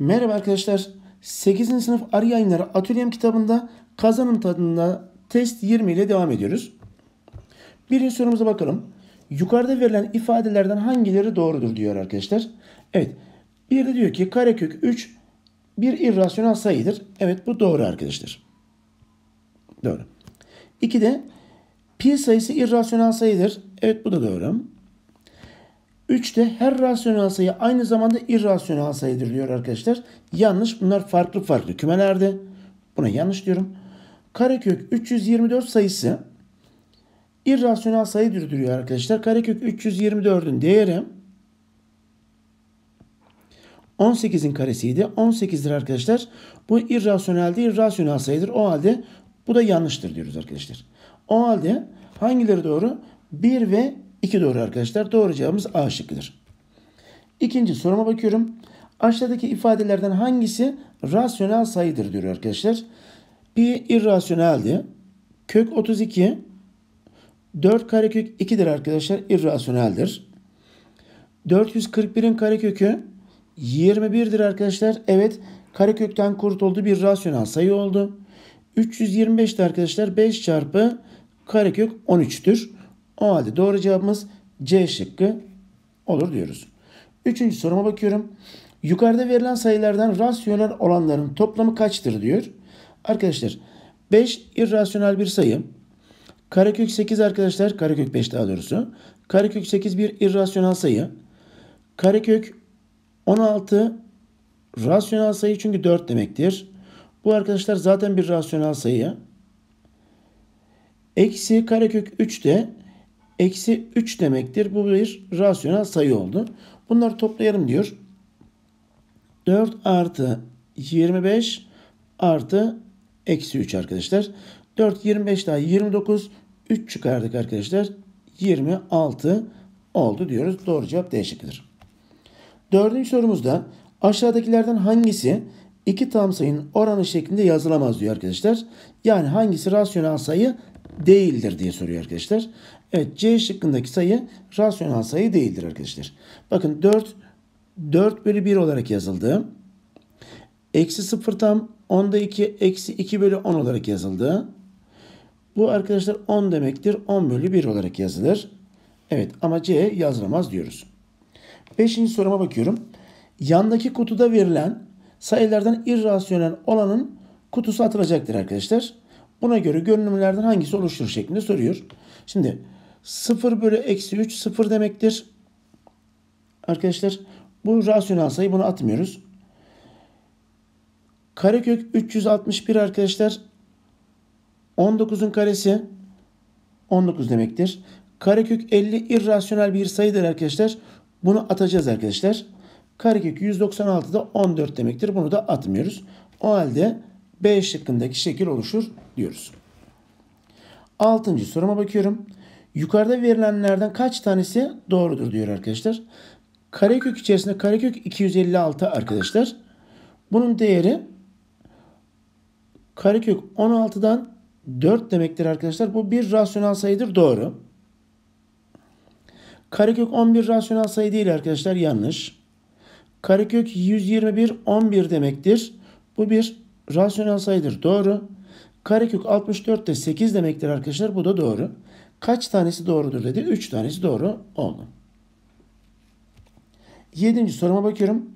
Merhaba arkadaşlar. 8. sınıf arı yayınları atölyem kitabında kazanım tadında test 20 ile devam ediyoruz. Birinci sorumuza bakalım. Yukarıda verilen ifadelerden hangileri doğrudur diyor arkadaşlar. Evet. Bir de diyor ki karekök 3 bir irrasyonel sayıdır. Evet bu doğru arkadaşlar. Doğru. İki de pi sayısı irrasyonel sayıdır. Evet bu da doğru. 3 de her rasyonel sayı aynı zamanda irrasyonel sayıdır diyor arkadaşlar. Yanlış. Bunlar farklı farklı kümelerde. Buna yanlış diyorum. Karekök 324 sayısı irrasyonel sayıdır diyor arkadaşlar. Karekök 324'ün değeri 18'in karesiydi. 18'dir arkadaşlar. Bu irrasyonel değil, rasyonel sayıdır. O halde bu da yanlıştır diyoruz arkadaşlar. O halde hangileri doğru? 1 ve 2 doğru arkadaşlar. Doğru cevabımız A şıkkıdır. İkinci soruma bakıyorum. Aşağıdaki ifadelerden hangisi rasyonel sayıdır diyor arkadaşlar. Pi irrasyoneldi. Kök 32 4 karekök 2'dir arkadaşlar. irrasyoneldir. 441'in karekökü 21'dir arkadaşlar. Evet karekökten kurtuldu bir rasyonel sayı oldu. 325 arkadaşlar 5 çarpı karekök 13'tür. O halde doğru cevabımız C şıkkı olur diyoruz. Üçüncü soruma bakıyorum. Yukarıda verilen sayılardan rasyonel olanların toplamı kaçtır diyor. Arkadaşlar 5 irrasyonel bir sayı. Karekök 8 arkadaşlar. Karekök 5 daha doğrusu. Karekök 8 bir irrasyonel sayı. Karekök 16 rasyonel sayı çünkü 4 demektir. Bu arkadaşlar zaten bir rasyonel sayı. Eksi karekök 3 de eksi 3 demektir. Bu bir rasyonel sayı oldu. Bunları toplayalım diyor. 4 artı 25 artı eksi 3 arkadaşlar. 4, 25 daha 29. 3 çıkardık arkadaşlar. 26 oldu diyoruz. Doğru cevap D şıkkıdır. Dördüncü sorumuzda aşağıdakilerden hangisi iki tam sayının oranı şeklinde yazılamaz diyor arkadaşlar. Yani hangisi rasyonel sayı değildir diye soruyor arkadaşlar. Evet C şıkkındaki sayı rasyonel sayı değildir arkadaşlar. Bakın 4 4 bölü 1 olarak yazıldı. Eksi 0 tam 10'da 2 eksi 2 bölü 10 olarak yazıldı. Bu arkadaşlar 10 demektir. 10 bölü 1 olarak yazılır. Evet ama C yazılamaz diyoruz. Beşinci soruma bakıyorum. Yandaki kutuda verilen sayılardan irrasyonel olanın kutusu atılacaktır arkadaşlar. Buna göre görünümlerden hangisi oluşturur şeklinde soruyor. Şimdi 0 bölü eksi 3 0 demektir. Arkadaşlar bu rasyonel sayı bunu atmıyoruz. Karekök 361 arkadaşlar. 19'un karesi 19 demektir. Karekök 50 irrasyonel bir sayıdır arkadaşlar. Bunu atacağız arkadaşlar. Karekök 196 da 14 demektir. Bunu da atmıyoruz. O halde B şıkkındaki şekil oluşur diyoruz. Altıncı soruma bakıyorum. Yukarıda verilenlerden kaç tanesi doğrudur diyor arkadaşlar. Karekök içerisinde karekök 256 arkadaşlar. Bunun değeri karekök 16'dan 4 demektir arkadaşlar. Bu bir rasyonel sayıdır doğru. Karekök 11 rasyonel sayı değil arkadaşlar yanlış. Karekök 121 11 demektir. Bu bir rasyonel sayıdır doğru. Karekök 64 de 8 demektir arkadaşlar. Bu da doğru. Kaç tanesi doğrudur dedi. 3 tanesi doğru oldu. 7. soruma bakıyorum.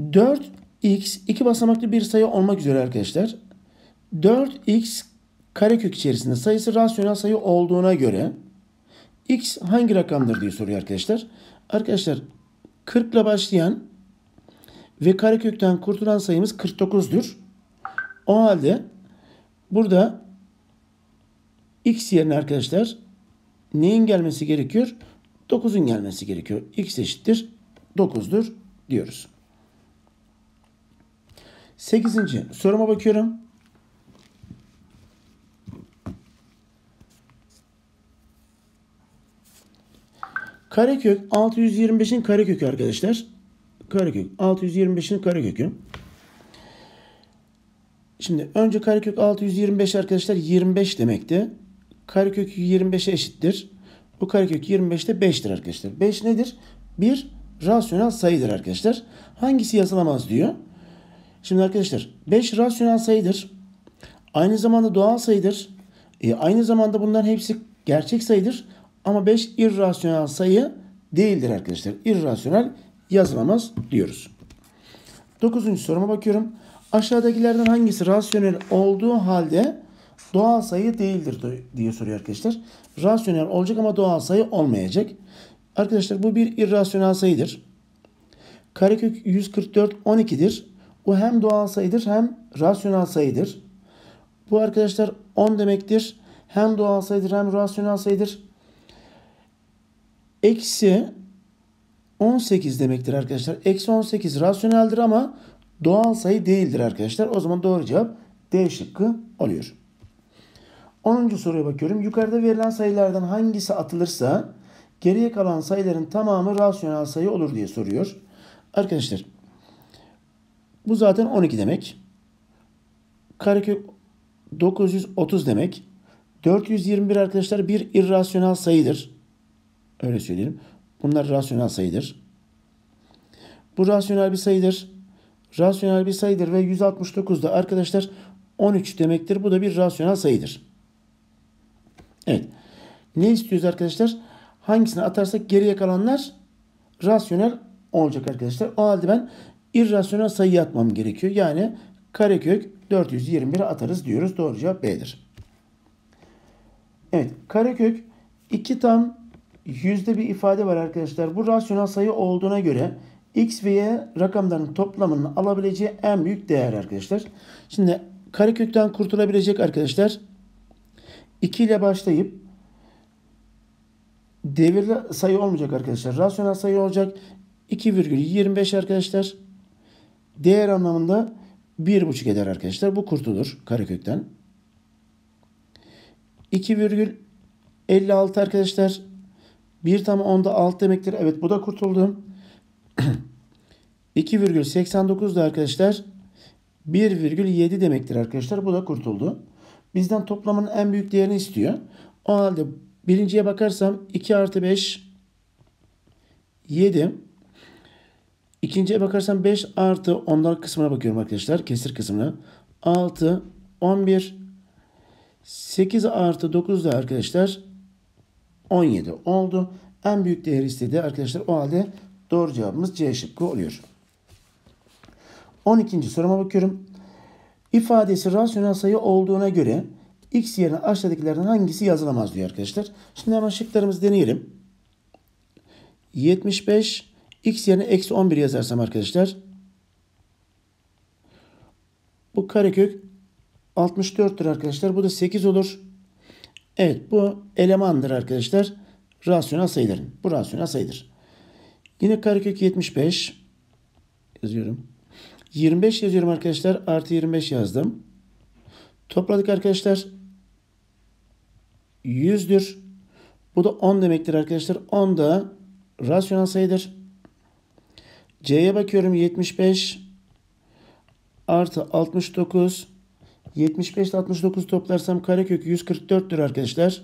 4x iki basamaklı bir sayı olmak üzere arkadaşlar. 4x karekök içerisinde sayısı rasyonel sayı olduğuna göre x hangi rakamdır diye soruyor arkadaşlar. Arkadaşlar 40 ile başlayan ve karekökten kurtulan sayımız 49'dur. O halde burada x yerine arkadaşlar neyin gelmesi gerekiyor? 9'un gelmesi gerekiyor. x eşittir 9'dur diyoruz. 8. soruma bakıyorum. Karekök 625'in karekökü arkadaşlar. Karekök 625'in karekökü. Şimdi önce karekök 625 arkadaşlar 25 demekti. Karekök 25'e eşittir. Bu karekök 25'te 5'tir arkadaşlar. 5 nedir? Bir rasyonel sayıdır arkadaşlar. Hangisi yazılamaz diyor. Şimdi arkadaşlar 5 rasyonel sayıdır. Aynı zamanda doğal sayıdır. E, aynı zamanda bunların hepsi gerçek sayıdır. Ama 5 irrasyonel sayı değildir arkadaşlar. İrrasyonel yazılamaz diyoruz. 9. soruma bakıyorum. Aşağıdakilerden hangisi rasyonel olduğu halde doğal sayı değildir diye soruyor arkadaşlar. Rasyonel olacak ama doğal sayı olmayacak. Arkadaşlar bu bir irrasyonel sayıdır. Karekök 144 12'dir. Bu hem doğal sayıdır hem rasyonel sayıdır. Bu arkadaşlar 10 demektir. Hem doğal sayıdır hem rasyonel sayıdır. Eksi 18 demektir arkadaşlar. Eksi 18 rasyoneldir ama doğal sayı değildir arkadaşlar. O zaman doğru cevap D şıkkı oluyor. 10. soruya bakıyorum. Yukarıda verilen sayılardan hangisi atılırsa geriye kalan sayıların tamamı rasyonel sayı olur diye soruyor. Arkadaşlar bu zaten 12 demek. Karekök 930 demek. 421 arkadaşlar bir irrasyonel sayıdır. Öyle söyleyelim. Bunlar rasyonel sayıdır. Bu rasyonel bir sayıdır rasyonel bir sayıdır ve 169 da arkadaşlar 13 demektir. Bu da bir rasyonel sayıdır. Evet. Ne istiyoruz arkadaşlar? Hangisini atarsak geriye kalanlar rasyonel olacak arkadaşlar. O halde ben irrasyonel sayı atmam gerekiyor. Yani karekök 421 atarız diyoruz. Doğru cevap B'dir. Evet. Karekök 2 tam yüzde bir ifade var arkadaşlar. Bu rasyonel sayı olduğuna göre X ve Y rakamların toplamının alabileceği en büyük değer arkadaşlar. Şimdi karekökten kurtulabilecek arkadaşlar 2 ile başlayıp devirli sayı olmayacak arkadaşlar. Rasyonel sayı olacak. 2,25 arkadaşlar. Değer anlamında 1,5 eder arkadaşlar. Bu kurtulur karekökten. 2,56 arkadaşlar. 1 tam onda 6 demektir. Evet bu da kurtuldu. 2,89 da arkadaşlar 1,7 demektir arkadaşlar. Bu da kurtuldu. Bizden toplamın en büyük değerini istiyor. O halde birinciye bakarsam 2 artı 5 7 İkinciye bakarsam 5 artı onlar kısmına bakıyorum arkadaşlar. Kesir kısmına. 6 11 8 artı 9 da arkadaşlar 17 oldu. En büyük değer istedi arkadaşlar. O halde Doğru cevabımız C şıkkı oluyor. 12. soruma bakıyorum. İfadesi rasyonel sayı olduğuna göre x yerine aşağıdakilerden hangisi yazılamaz diyor arkadaşlar. Şimdi hemen şıklarımızı deneyelim. 75 x yerine eksi 11 yazarsam arkadaşlar bu karekök 64'tür arkadaşlar. Bu da 8 olur. Evet bu elemandır arkadaşlar. Rasyonel sayıların. Bu rasyonel sayıdır. Yine karekök 75 yazıyorum. 25 yazıyorum arkadaşlar. Artı 25 yazdım. Topladık arkadaşlar. 100'dür. Bu da 10 demektir arkadaşlar. 10 da rasyonel sayıdır. C'ye bakıyorum 75 artı 69 75 ile 69 toplarsam karekök 144'tür arkadaşlar.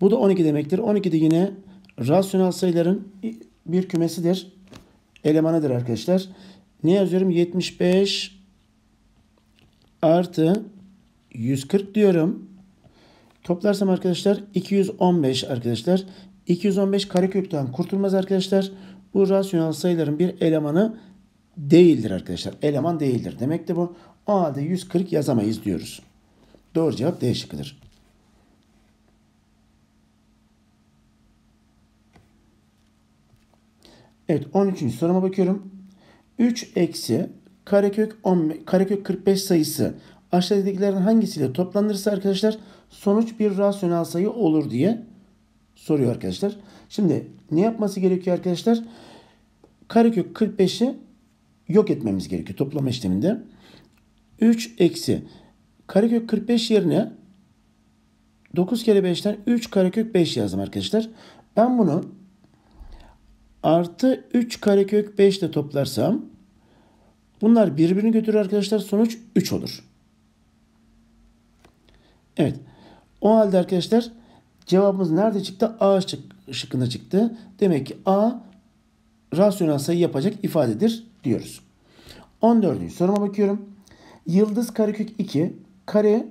Bu da 12 demektir. 12 de yine rasyonel sayıların bir kümesidir. Elemanıdır arkadaşlar. Ne yazıyorum? 75 artı 140 diyorum. Toplarsam arkadaşlar 215 arkadaşlar. 215 karekökten kurtulmaz arkadaşlar. Bu rasyonel sayıların bir elemanı değildir arkadaşlar. Eleman değildir. Demek de bu. O halde 140 yazamayız diyoruz. Doğru cevap değişiklidir. Evet 13. soruma bakıyorum. 3 eksi karekök, 10, karekök 45 sayısı aşağıdakilerden hangisiyle toplanırsa arkadaşlar sonuç bir rasyonel sayı olur diye soruyor arkadaşlar. Şimdi ne yapması gerekiyor arkadaşlar? Karekök 45'i yok etmemiz gerekiyor toplama işleminde. 3 eksi karekök 45 yerine 9 kere 5'ten 3 karekök 5 yazdım arkadaşlar. Ben bunu artı 3 karekök 5 ile toplarsam bunlar birbirini götürür arkadaşlar. Sonuç 3 olur. Evet. O halde arkadaşlar cevabımız nerede çıktı? A şıkkında çıktı. Demek ki A rasyonel sayı yapacak ifadedir diyoruz. 14. soruma bakıyorum. Yıldız karekök 2 kare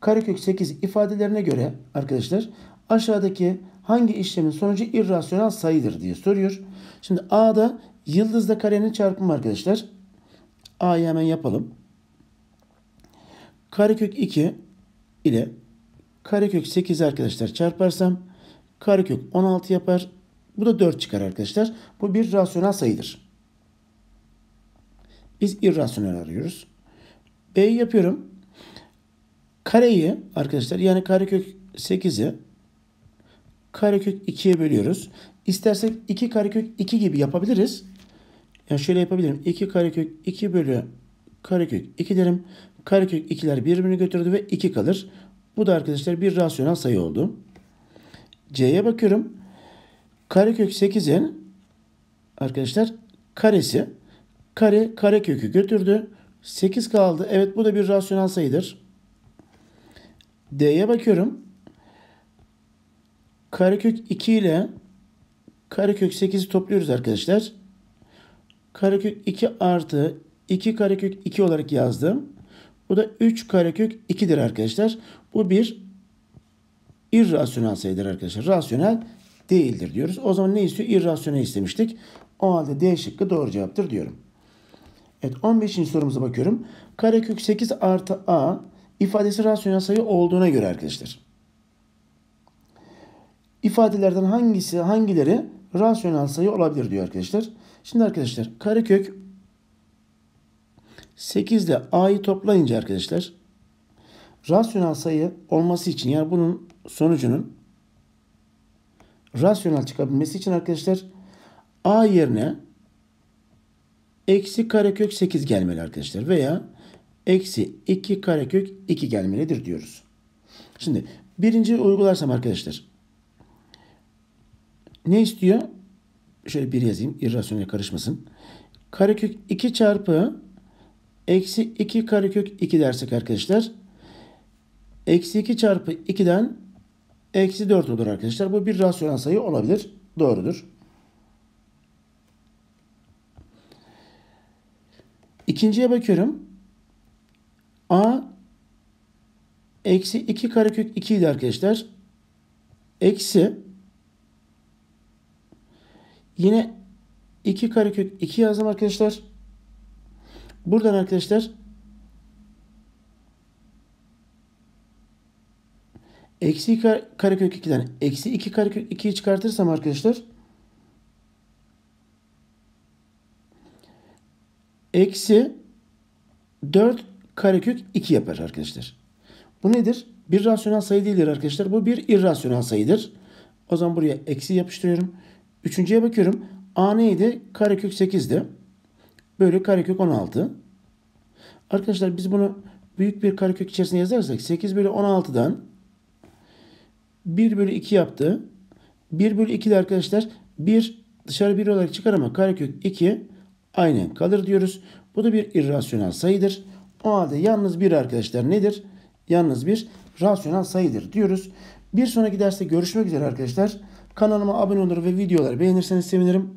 karekök 8 ifadelerine göre arkadaşlar aşağıdaki hangi işlemin sonucu irrasyonel sayıdır diye soruyor. Şimdi A'da yıldızla karenin çarpımı arkadaşlar. A'yı hemen yapalım. Karekök 2 ile karekök 8 arkadaşlar çarparsam karekök 16 yapar. Bu da 4 çıkar arkadaşlar. Bu bir rasyonel sayıdır. Biz irrasyonel arıyoruz. B'yi yapıyorum. Kareyi arkadaşlar yani karekök 8'i karekök 2'ye bölüyoruz. İstersek 2 karekök 2 gibi yapabiliriz. Yani şöyle yapabilirim. 2 karekök 2 bölü karekök 2 derim. Karekök 2'ler birbirini götürdü ve 2 kalır. Bu da arkadaşlar bir rasyonel sayı oldu. C'ye bakıyorum. Karekök 8'in arkadaşlar karesi kare karekökü götürdü. 8 kaldı. Evet bu da bir rasyonel sayıdır. D'ye bakıyorum. Karekök 2 ile karekök 8'i topluyoruz arkadaşlar. Karekök 2 artı 2 karekök 2 olarak yazdım. Bu da 3 karekök 2'dir arkadaşlar. Bu bir irrasyonel sayıdır arkadaşlar. Rasyonel değildir diyoruz. O zaman ne istiyor? İrrasyonel istemiştik. O halde D şıkkı doğru cevaptır diyorum. Evet 15. sorumuza bakıyorum. Karekök 8 artı A ifadesi rasyonel sayı olduğuna göre arkadaşlar ifadelerden hangisi hangileri rasyonel sayı olabilir diyor arkadaşlar. Şimdi arkadaşlar karekök 8 ile a'yı toplayınca arkadaşlar rasyonel sayı olması için yani bunun sonucunun rasyonel çıkabilmesi için arkadaşlar a yerine eksi karekök 8 gelmeli arkadaşlar veya eksi 2 karekök 2 gelmelidir diyoruz. Şimdi birinci uygularsam arkadaşlar ne istiyor? Şöyle bir yazayım. irrasyonel karışmasın. Karekök 2 çarpı eksi 2 karekök 2 dersek arkadaşlar. Eksi 2 çarpı 2'den eksi 4 olur arkadaşlar. Bu bir rasyonel sayı olabilir. Doğrudur. İkinciye bakıyorum. A eksi 2 karekök 2 idi arkadaşlar. Eksi Yine iki karekök 2 yazdım arkadaşlar. Buradan arkadaşlar eksi karekök 2'den eksi 2 karekök 2'yi çıkartırsam arkadaşlar eksi 4 karekök 2 yapar arkadaşlar. Bu nedir? Bir rasyonel sayı değildir arkadaşlar. Bu bir irrasyonel sayıdır. O zaman buraya eksi yapıştırıyorum. Üçüncüye bakıyorum. A neydi? Karekök 8'di. Böyle karekök 16. Arkadaşlar biz bunu büyük bir karekök içerisine yazarsak 8 bölü 16'dan 1 bölü 2 yaptı. 1 bölü 2 de arkadaşlar 1 dışarı 1 olarak çıkar ama karekök 2 aynen kalır diyoruz. Bu da bir irrasyonel sayıdır. O halde yalnız bir arkadaşlar nedir? Yalnız bir rasyonel sayıdır diyoruz. Bir sonraki derste görüşmek üzere arkadaşlar. Kanalıma abone olur ve videoları beğenirseniz sevinirim.